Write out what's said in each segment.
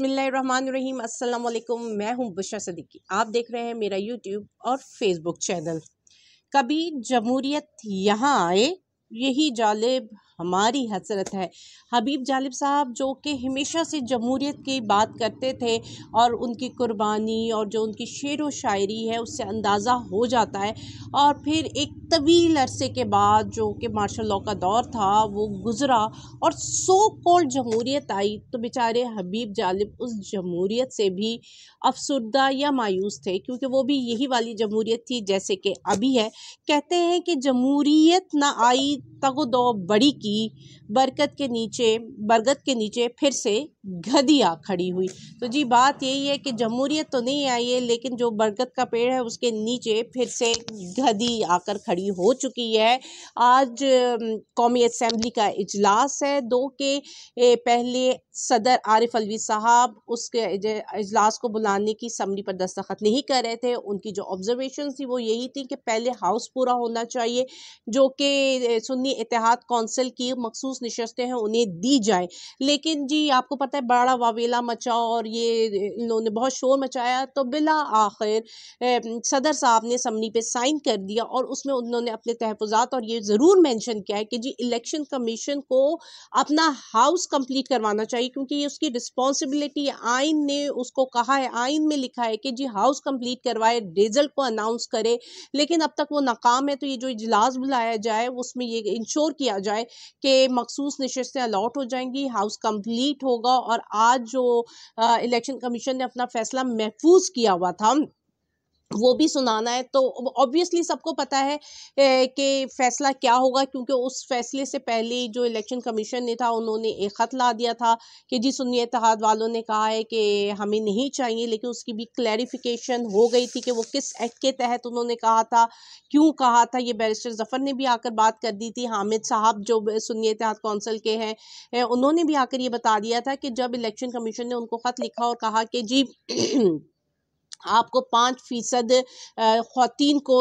बसमीम अल्लाम मैं हूं बशा सदीकी आप देख रहे हैं मेरा यूट्यूब और फेसबुक चैनल कभी जमहूरियत यहाँ आए यही जालिब हमारी हसरत है हबीब जालिब साहब जो कि हमेशा से जमहूरीत की बात करते थे और उनकी कुर्बानी और जो उनकी शेर व शायरी है उससे अंदाज़ा हो जाता है और फिर एक तवील अरसे के बाद जो कि मार्शल लॉ का दौर था वो गुज़रा और सो कॉल्ड जमहूरीत आई तो बेचारे हबीब जालिब उस जमहूरीत से भी अफसरदा या मायूस थे क्योंकि वो भी यही वाली जमहूरीत थी जैसे कि अभी है कहते हैं कि जमहूरीत ना आई तगो दो बड़ी की थी बरकत के नीचे बरगद के नीचे फिर से गधिया खड़ी हुई तो जी बात यही है कि जमहूरियत तो नहीं आई है लेकिन जो बरगद का पेड़ है उसके नीचे फिर से घदी आकर खड़ी हो चुकी है आज कौमी असम्बली का इजलास है दो के पहले सदर आरिफ अलवी साहब उसके अजलास को बुलाने की समरी पर दस्तखत नहीं कर रहे थे उनकी जो ऑब्जर्वेशन थी वो यही थी कि पहले हाउस पूरा होना चाहिए जो कि सुन्नी इतिहाद कौंसिल की मखसूस नशस्तें हैं उन्हें दी जाए लेकिन जी आपको पता है बड़ा वावेला मचा और ये इन्होंने बहुत शोर मचाया तो बिला आखिर सदर साहब ने समरी पर साइन कर दिया और उसमें उन्होंने अपने तहफात और ये ज़रूर मैंशन किया है कि जी इलेक्शन कमीशन को अपना हाउस कम्प्लीट करवाना चाहिए गई क्योंकि ये उसकी रिस्पॉन्सिबिलिटी आइन ने उसको कहा है आइन में लिखा है कि जी हाउस कंप्लीट करवाए रिजल्ट को अनाउंस करे लेकिन अब तक वो नाकाम है तो ये जो इजलास बुलाया जाए उसमें ये इंश्योर किया जाए कि मखसूस नशस्तें अलाट हो जाएंगी हाउस कम्प्लीट होगा और आज जो इलेक्शन कमीशन ने अपना फैसला महफूज किया हुआ था वो भी सुनाना है तो ऑब्वियसली सबको पता है कि फैसला क्या होगा क्योंकि उस फैसले से पहले जो इलेक्शन कमीशन ने था उन्होंने एक ख़त ला दिया था कि जी सुनिए इतिहाद वालों ने कहा है कि हमें नहीं चाहिए लेकिन उसकी भी क्लैरिफिकेशन हो गई थी कि वो किस एक्ट के तहत उन्होंने कहा था क्यों कहा था ये बैरिस्टर जफ़र ने भी आकर बात कर दी थी हामिद साहब जो सुनिए इतिहाद कौंसिल के हैं उन्होंने भी आकर ये बता दिया था कि जब इलेक्शन कमीशन ने उनको ख़त लिखा और कहा कि जी आपको पाँच फ़ीसद ख़वान को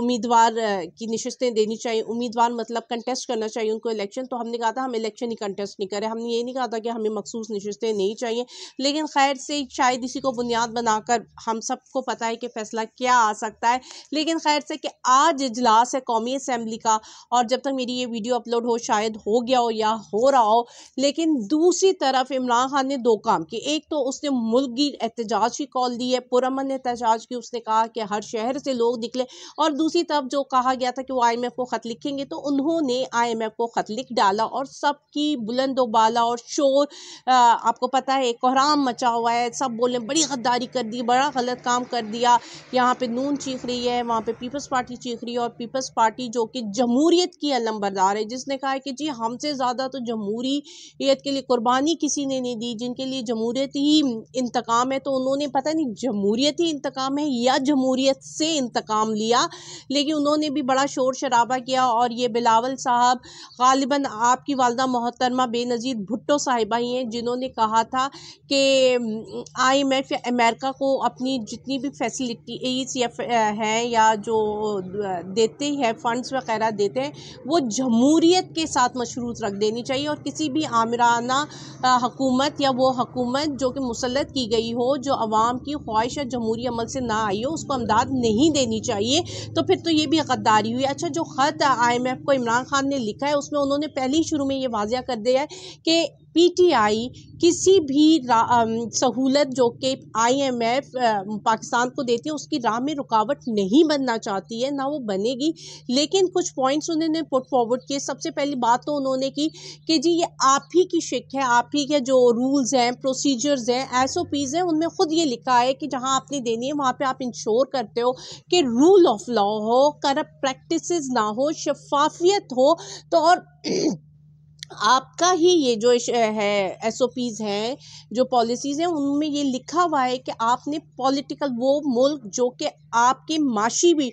उम्मीदवार की नशस्तें देनी चाहिए उम्मीदवार मतलब कंटेस्ट करना चाहिए उनको इलेक्शन तो हमने कहा था हम इलेक्शन ही कंटेस्ट नहीं करें हमने ये नहीं कहा था कि हमें मखसूस नशस्तें नहीं चाहिए लेकिन खैर से शायद इसी को बुनियाद बनाकर हम सबको पता है कि फ़ैसला क्या आ सकता है लेकिन खैर से कि आज इजलास है कौमी असम्बली का और जब तक मेरी ये वीडियो अपलोड हो शायद हो गया हो या हो रहा हो लेकिन दूसरी तरफ इमरान खान ने दो काम किए एक तो उसने मुल्क एहतजाज की कॉल दी की है पुरमन ने तजाज की उसने कहा कि हर शहर से लोग निकले और दूसरी तरफ जो कहा गया था कि वो आई को ख़त लिखेंगे तो उन्होंने आई को ख़त लिख डाला और सबकी बुलंद और शोर आ, आपको पता है कोहराम मचा हुआ है सब बोलने बड़ी गद्दारी कर दी बड़ा गलत काम कर दिया यहाँ पर नून चीख रही है वहाँ पर पीपल्स पार्टी चीख रही है और पीपल्स पार्टी जो कि जमहूरीत की अलम्बरदार है जिसने कहा है कि जी हमसे ज़्यादा तो जमहूरीत के लिए कुर्बानी किसी ने नहीं दी जिनके लिए जमहूरीत ही इंतकाम है तो उन्होंने पता नहीं ही इंतकाम है या जमहूरीत से इंतकाम लिया लेकिन उन्होंने भी बड़ा शोर शराबा किया और ये बिलावल साहब गालिबा आपकी वालदा मोहतरमा बेनज़ीर भुट्टो साहिबा ही हैं जिन्होंने कहा था कि आई एम एफ अमेरिका को अपनी जितनी भी फैसिलिटी सी एफ हैं या जो देते हैं फंड्स वगैरह देते हैं वो जमहूरीत के साथ मशरूत रख देनी चाहिए और किसी भी आमराना हकूमत या वो हकूमत जो कि मुसलत की गई हो जो आवाम की ख्वाहिश या जमहूरी अमल से ना आई हो उसको अमदाद नहीं देनी चाहिए तो फिर तो ये भी गद्दारी हुई अच्छा जो ख़त आई एम एफ को इमरान खान ने लिखा है उसमें उन्होंने पहले ही शुरू में ये वाजिया कर दिया है कि पीटीआई किसी भी सहूलत जो कि आईएमएफ पाकिस्तान को देती है उसकी राह में रुकावट नहीं बनना चाहती है ना वो बनेगी लेकिन कुछ पॉइंट्स उन्होंने पुट फॉरवर्ड किए सबसे पहली बात तो उन्होंने की कि जी ये आप ही की शिक है आप ही के जो रूल्स हैं प्रोसीजर्स हैं एस ओ पीज़ हैं उनमें ख़ुद ये लिखा है कि जहाँ आपने देनी है वहाँ पर आप इंश्योर करते हो कि रूल ऑफ लॉ हो करप्ट प्रैक्टिस ना हो शफाफियत हो तो और आपका ही ये जो है एस ओ पीज़ हैं जो पॉलिसीज़ हैं उनमें ये लिखा हुआ है कि आपने पॉलिटिकल वो मुल्क जो कि आपके माशी भी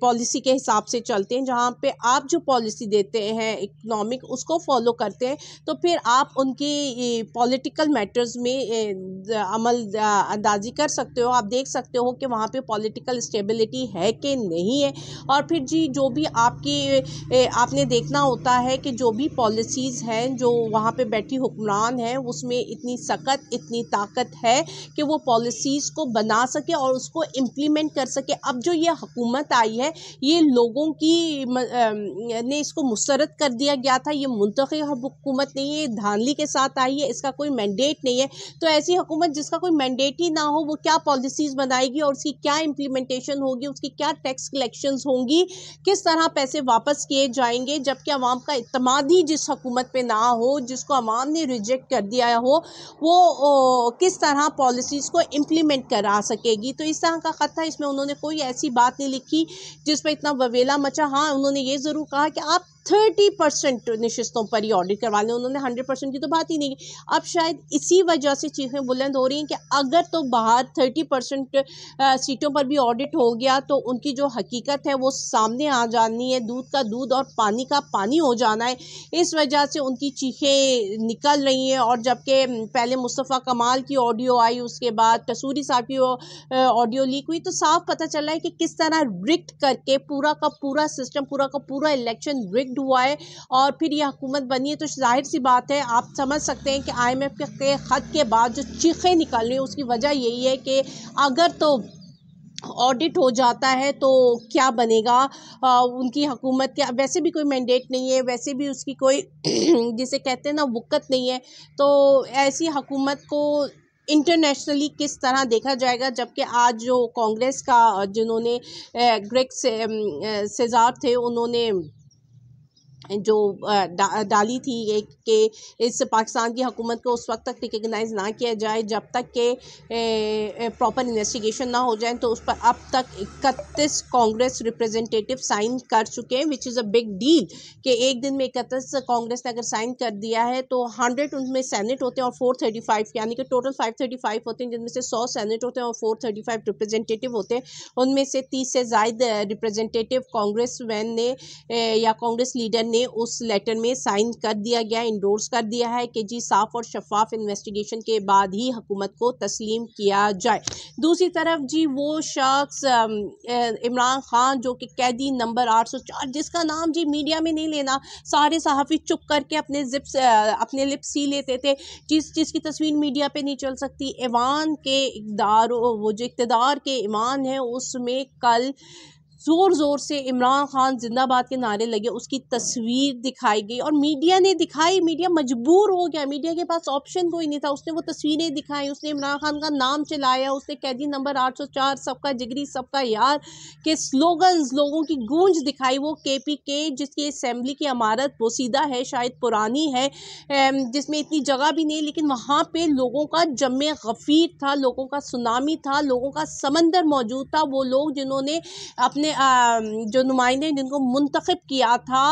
पॉलिसी के हिसाब से चलते हैं जहाँ पे आप जो पॉलिसी देते हैं इकोनॉमिक उसको फॉलो करते हैं तो फिर आप उनकी पॉलिटिकल मैटर्स में अमल अंदाजी कर सकते हो आप देख सकते हो कि वहाँ पे पॉलिटिकल स्टेबिलिटी है कि नहीं है और फिर जी जो भी आपकी आपने देखना होता है कि जो भी पॉलिसीज़ हैं जो वहाँ पे बैठी हुक्मरान हैं उसमें इतनी सख्त इतनी ताकत है कि वो पॉलिसीज़ को बना सके और उसको इम्प्लीमेंट कर सके अब जो ये हुकूमत आई है ये लोगों की ने इसको मुस्रद कर दिया गया था ये मुंतख हुकूमत नहीं है धानली के साथ आई है इसका कोई मैंडेट नहीं है तो ऐसी हुकूमत जिसका कोई मैंडेट ही ना हो वो क्या पॉलिसीज़ बनाएगी और उसकी क्या इम्प्लीमेंटेशन होगी उसकी क्या टैक्स कलेक्शन होंगी किस तरह पैसे वापस किए जाएंगे जबकि आवाम का इतमाद ही जिस जिस हकूमत पे ना हो जिसको आवाम ने रिजेक्ट कर दिया हो वो ओ, किस तरह पॉलिसीज़ को इम्प्लीमेंट करा सकेगी तो इस तरह का ख़त था इसमें उन्होंने कोई ऐसी बात नहीं लिखी जिस पर इतना ववेला मचा हाँ उन्होंने ये ज़रूर कहा कि आप थर्टी परसेंट नशस्तों पर ही ऑडिट करवा लें उन्होंने हंड्रेड परसेंट की तो बात ही नहीं की अब शायद इसी वजह से चीज़ें बुलंद हो रही हैं कि अगर तो बाहर थर्टी परसेंट सीटों पर भी ऑडिट हो गया तो उनकी जो हकीकत है वो सामने आ जानी है दूध का दूध और पानी का पानी हो जाना है इस वजह से उनकी चीखें निकल रही हैं और जबकि पहले मुस्तफ़ा कमाल की ऑडियो आई उसके बाद कसूरी साहब की ऑडियो लीक हुई तो साफ पता चल रहा है कि किस तरह रिक्ट करके पूरा का पूरा सिस्टम पूरा का पूरा इलेक्शन रिक्ड हुआ है और फिर यह हुकूमत बनी है तो जाहिर सी बात है आप समझ सकते हैं कि आई एम एफ के ख़त के बाद जो चीखें निकल रही हैं उसकी वजह यही है कि अगर तो ऑडिट हो जाता है तो क्या बनेगा आ, उनकी हुकूमत के वैसे भी कोई मैंडेट नहीं है वैसे भी उसकी कोई जिसे कहते हैं ना वक़्त नहीं है तो ऐसी हुकूमत को इंटरनेशनली किस तरह देखा जाएगा जबकि आज जो कांग्रेस का जिन्होंने ग्रेक से, सेजार थे उन्होंने जो डा डाली थी एक के इस पाकिस्तान की हुकूमत को उस वक्त तक रिकगनाइज़ ना किया जाए जब तक के प्रॉपर इन्वेस्टिगेशन ना हो जाए तो उस पर अब तक इकतीस कांग्रेस रिप्रेजेंटेटिव साइन कर चुके हैं which is a big deal कि एक दिन में इकतीस कांग्रेस ने अगर साइन कर दिया है तो हंड्रेड उनमें सेनेट होते हैं और फोर थर्टी फाइव यानी कि टोटल फाइव थर्टी फाइव होते हैं जिनमें से सौ सैनेट होते हैं और फोर थर्टी फाइव रिप्रेजेंटेटिव होते हैं उनमें से तीस से जायद रिप्रेजेंटेटिव कांग्रेस वैन ने या कांग्रेस लीडर ने उस लेटर में साइन कर दिया गया इंडोर्स कर दिया है कि जी साफ और शफाफ इन्वेस्टिगेशन के बाद ही हुकूमत को तस्लीम किया जाए दूसरी तरफ जी वो शख्स इमरान खान जो कि कैदी नंबर 804 जिसका नाम जी मीडिया में नहीं लेना सारे सहाफ़ी चुप करके अपने जिप्स अपने लिप्स ही लेते थे जिस जिसकी तस्वीर मीडिया पर नहीं चल सकती ईवान के इकदार वो जो इकतदार के ईमान है उसमें कल ज़ोर ज़ोर से इमरान खान जिंदाबाद के नारे लगे उसकी तस्वीर दिखाई गई और मीडिया ने दिखाई मीडिया मजबूर हो गया मीडिया के पास ऑप्शन कोई नहीं था उसने वो तस्वीरें दिखाई उसने इमरान खान का नाम चलाया उसने कैदी नंबर 804 सबका जिगरी सबका यार के स्लोगन लोगों की गूंज दिखाई वो के पी के जिसकी असम्बली की इमारत पोसीदा है शायद पुरानी है जिसमें इतनी जगह भी नहीं लेकिन वहाँ पर लोगों का जम गफीर था लोगों का सुनामी था लोगों का समंदर मौजूद था वो लोग जिन्होंने अपने जो नुमाइंदे जिनको मुंतखब किया था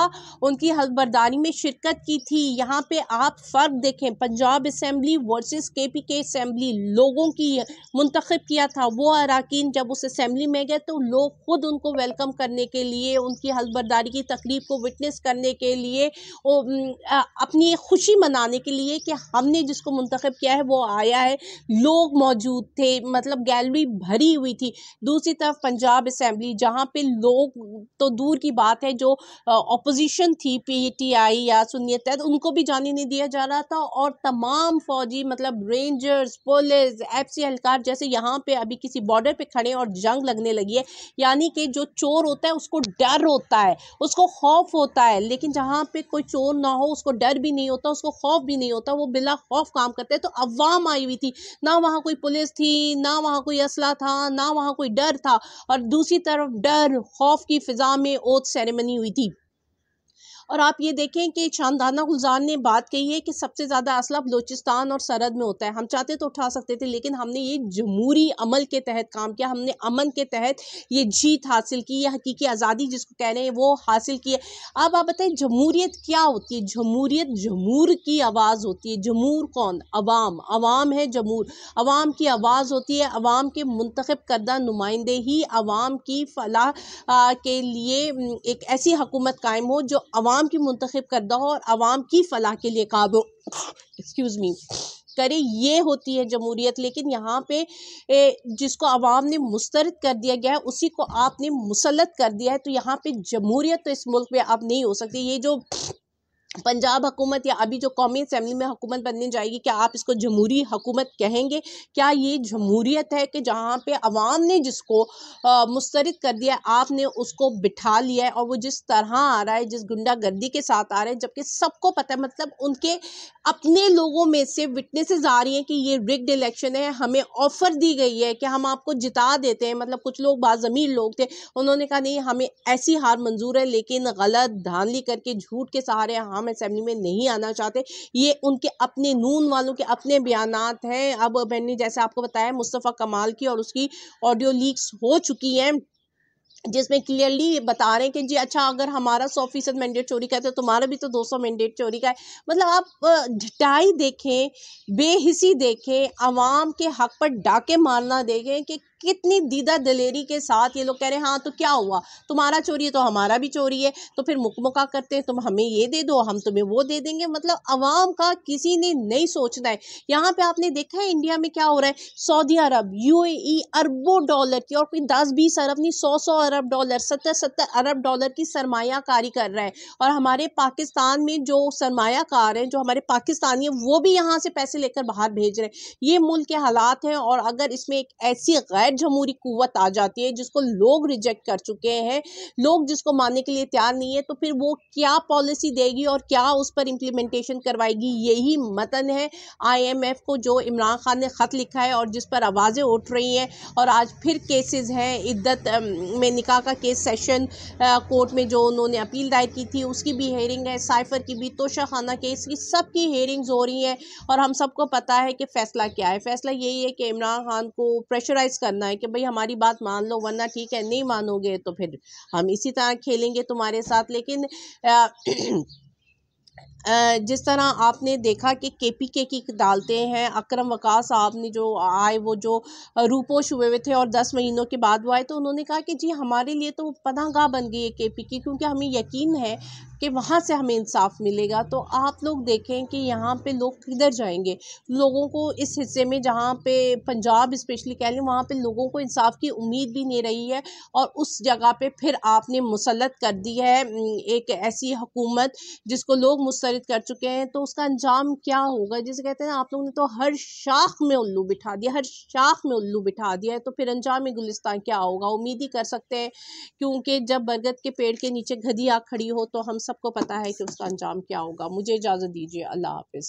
उनकी हल्फबर्दारी में शिरकत की थी यहाँ पर आप फ़र्क देखें Punjab assembly versus K P के असम्बली लोगों की मुंतखब किया था वो अरकान जब उस असम्बली में गए तो लोग ख़ुद उनको वेलकम करने के लिए उनकी हल्फबर्दारी की तकलीफ को विटनेस करने के लिए अपनी खुशी मनाने के लिए कि हमने जिसको मुंतखब किया है वो आया है लोग मौजूद थे मतलब गैलरी भरी हुई थी दूसरी तरफ पंजाब असम्बली जहाँ पे लोग तो दूर की बात है जो ऑपोजिशन थी पीटीआई या सुनियत तहत उनको भी जाने नहीं दिया जा रहा था और तमाम फौजी मतलब रेंजर्स पुलिस एफ सी एहलकार जैसे यहाँ पे अभी किसी बॉर्डर पे खड़े और जंग लगने लगी है यानी कि जो चोर होता है उसको डर होता है उसको खौफ होता है लेकिन जहाँ पे कोई चोर ना हो उसको डर भी नहीं होता उसको खौफ भी नहीं होता वो बिला खौफ काम करते हैं तो अवाम आई हुई थी ना वहाँ कोई पुलिस थी ना वहाँ कोई असला था ना वहाँ कोई डर था और दूसरी तरफ डर डर खौफ की फ़िज़ा में ओथ सेरेमनी हुई थी और आप ये देखें कि शानदाना गुलजार ने बात कही है कि सबसे ज़्यादा असला बलोचिस्तान और सरहद में होता है हम चाहते तो उठा सकते थे लेकिन हमने ये जमहूरी अमल के तहत काम किया हमने अमन के तहत ये जीत हासिल की यह हकीकी आज़ादी जिसको कह रहे हैं वो हासिल की है अब आप बताएं जमूरीत क्या होती है जमहूरियत जमूर की आवाज़ होती है जमूर कौन अवाम अवाम है जमूर अवाम की आवाज़ होती है अवाम के मंतखब करदा नुमाइंदे ही अवाम की फलाह के लिए एक ऐसी हकूमत कायम हो जो अवाम आवाम की मंतखब करदा हो और आवाम की फलाह के लिए काबू एक्सक्यूज़ मी करे ये होती है जमहूरियत लेकिन यहाँ पे जिसको आवाम ने मुस्तरद कर दिया गया है उसी को आपने मुसलत कर दिया है तो यहाँ पे जमहूरियत तो इस मुल्क में आप नहीं हो सकती ये जो पंजाब हुकूमत या अभी जो कौमी असम्बली में हुकूमत बनने जाएगी क्या आप इसको जमहूरी हुकूमत कहेंगे क्या ये जमहूरीत है कि जहाँ पे आवाम ने जिसको मुस्तरद कर दिया आपने उसको बिठा लिया है और वो जिस तरह आ रहा है जिस गुंडागर्दी के साथ आ रहा है जबकि सबको पता है मतलब उनके अपने लोगों में से विटनेसेस आ रही हैं कि ये रिग्ड इलेक्शन है हमें ऑफ़र दी गई है कि हम आपको जिता देते हैं मतलब कुछ लोग बाज़मीर लोग थे उन्होंने कहा नहीं हमें ऐसी हार मंजूर है लेकिन गलत धांधली करके झूठ के सहारे हम हम असम्बली में नहीं आना चाहते ये उनके अपने नून वालों के अपने बयान हैं अब मैंने जैसे आपको बताया मुस्तफ़ा कमाल की और उसकी ऑडियो लीक्स हो चुकी हैं जिसमें क्लियरली बता रहे हैं कि जी अच्छा अगर हमारा सौ फीसद मैंडेट चोरी का है तो तुम्हारा भी तो दो सौ मैंडेट चोरी का है मतलब आप ढटाई देखें बेहिसी देखें आवाम के हक पर डाके मारना देखें कि कितनी दीदा दलेरी के साथ ये लोग कह रहे हैं हाँ तो क्या हुआ तुम्हारा चोरी है तो हमारा भी चोरी है तो फिर मुकमका करते हैं तुम हमें ये दे दो हम तुम्हें वो दे देंगे मतलब अवाम का किसी ने नहीं सोचना है यहाँ पे आपने देखा है इंडिया में क्या हो रहा है सऊदी अरब यू अरबों डॉलर की और कोई दस बीस अरब नहीं सौ सौ अरब डॉलर सत्तर सत्तर अरब डॉलर की सरमायाकारी कर रहा है और हमारे पाकिस्तान में जो सरमायाकार हैं जो हमारे पाकिस्तानी हैं वो भी यहाँ से पैसे लेकर बाहर भेज रहे हैं ये मुल्क के हालात हैं और अगर इसमें एक ऐसी गैर गैर जमहूरी कुत आ जाती है जिसको लोग रिजेक्ट कर चुके हैं लोग जिसको मानने के लिए तैयार नहीं है तो फिर वो क्या पॉलिसी देगी और क्या उस पर इम्प्लीमेंटेशन करवाएगी यही मतन है आईएमएफ को जो इमरान खान ने ख़त लिखा है और जिस पर आवाज़ें उठ रही हैं और आज फिर केसेस हैं इद्दत में निका का केस सेशन कोर्ट में जो उन्होंने अपील दायर की थी उसकी भी हेयरिंग है साइफर की भी तोशा खाना केस की सबकी हेयरिंग्स हो रही हैं और हम सबको पता है कि फ़ैसला क्या है फ़ैसला यही है कि इमरान खान को प्रेशराइज करना करना है कि भाई हमारी बात मान लो वरना ठीक है नहीं मानोगे तो फिर हम इसी तरह खेलेंगे तुम्हारे साथ लेकिन आ, जिस तरह आपने देखा कि के पी के की डालते हैं अकरम वकास साहब ने जो आए वो जो रूपोश हुए हुए थे और दस महीनों के बाद वो आए तो उन्होंने कहा कि जी हमारे लिए तो पनागाह बन गई है के पी की क्योंकि हमें यकीन है कि वहाँ से हमें इंसाफ मिलेगा तो आप लोग देखें कि यहाँ पे लोग किधर जाएंगे लोगों को इस हिस्से में जहाँ पे पंजाब स्पेशली कह लें वहाँ पे लोगों को इंसाफ की उम्मीद भी नहीं रही है और उस जगह पे फिर आपने मुसलत कर दी है एक ऐसी हकूमत जिसको लोग मुस्रद कर चुके हैं तो उसका अंजाम क्या होगा जिसे कहते हैं आप लोग ने तो हर शाख में उल्लू बिठा दिया हर शाख में उल्लू बिठा दिया है तो फिर अंजाम में गुलिस्तान क्या होगा उम्मीद ही कर सकते हैं क्योंकि जब बरगद के पेड़ के नीचे घदी आ खड़ी हो तो हम सबको पता है कि उसका अंजाम क्या होगा मुझे इजाज़त दीजिए अल्लाह हाफिज़